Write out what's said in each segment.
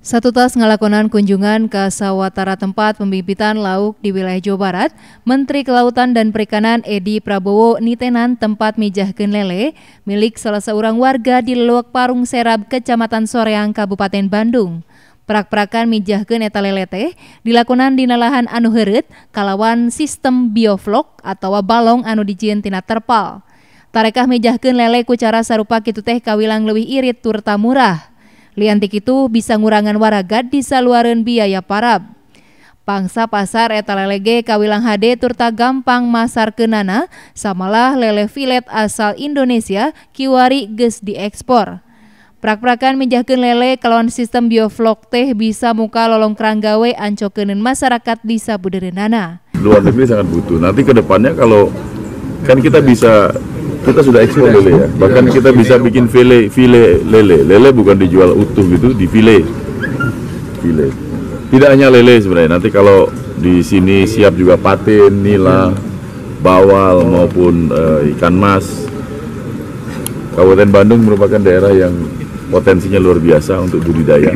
Satu tas ngelakonan kunjungan ke sawatara tempat pembibitan lauk di wilayah Jawa Barat, Menteri Kelautan dan Perikanan Edi Prabowo nitenan tempat mijah lele milik salah seorang warga di Lelewak Parung Serab, Kecamatan Soreang, Kabupaten Bandung. Prak-prakan mijah eta lele teh dilakonan di lahan anu heureut kalawan sistem bioflok atau balong anu dijin tina terpal. Tarekah mijah lele ku cara sarupa kitu teh kawilang lebih irit turta murah. Liantik itu bisa ngurangan waragat di saluaran biaya parab. Pangsa pasar eta lelege kawilang HD turta gampang masar kenana, samalah lele filet asal Indonesia kiwari ges diekspor. Prak-prakan menjahkan lele kalau sistem bioflok teh bisa muka lolong keranggawe ancokenin masyarakat di Nana. Luar negeri sangat butuh. Nanti ke depannya kalau kan kita bisa kita sudah ekspor lele ya bahkan kita bisa bikin file file lele lele bukan dijual utuh gitu di file file tidak hanya lele sebenarnya nanti kalau di sini siap juga patin nila bawal maupun uh, ikan mas Kabupaten Bandung merupakan daerah yang potensinya luar biasa untuk budidaya.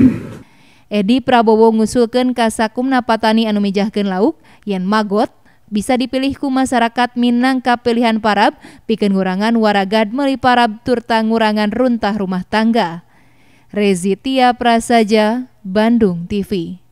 Edi Prabowo ngusulkan kasakum napatani anu mijahkeun lauk yen magot bisa dipilihku masyarakat Minangka pilihan parab, bikin ngurangan waragad meliparab turta ngurangan runtah rumah tangga. Rezitia Prasaja, Bandung TV.